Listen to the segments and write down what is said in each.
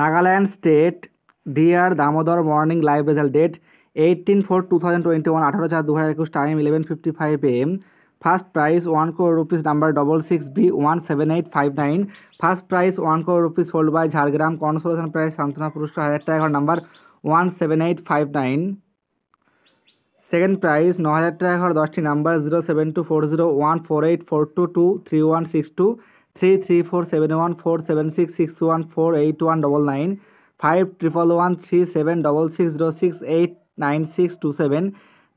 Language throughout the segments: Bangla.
Nagaland state dear Damodar morning live result date eighteen four two thousand twenty one আঠারো চার দু হাজার একুশ time eleven fifty five M first price one crore rupees number double six B one seven eight five nine first price one crore rupees hold by Jhargram consolation prize সান্তনা পুরস্কার হাজার টাকা ঘর number one seven eight five nine second prize ন হাজার টাকা ঘর দশটি number zero seven two four zero one four eight four two two three one six two three three four seven one four seven six six one four eight one double nine five triple one three seven double six zero six eight nine six two seven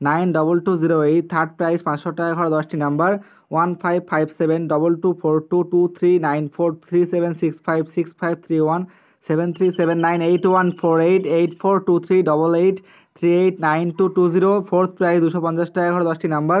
nine double two zero eight third price পাঁচশো টাকা ঘর দশটি number one five five seven double two four two two three nine four three seven six five six five three one seven three seven nine eight one four eight eight four two three double eight three eight nine two two zero fourth price দুশো পঞ্চাশ টাকা ঘর দশটি number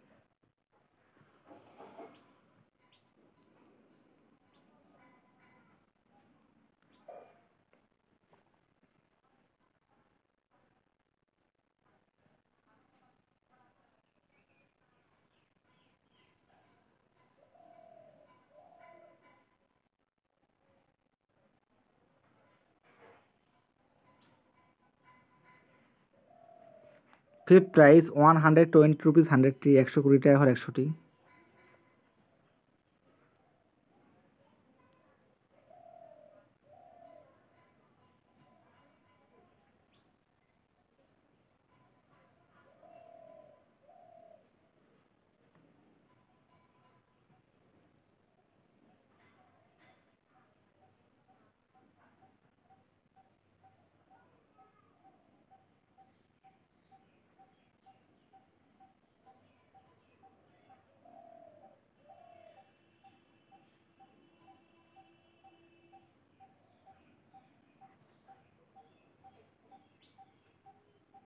fifth price one hundred twenty rupees হান্ড্রেডটি একশো কুড়ি টাকা একশোটি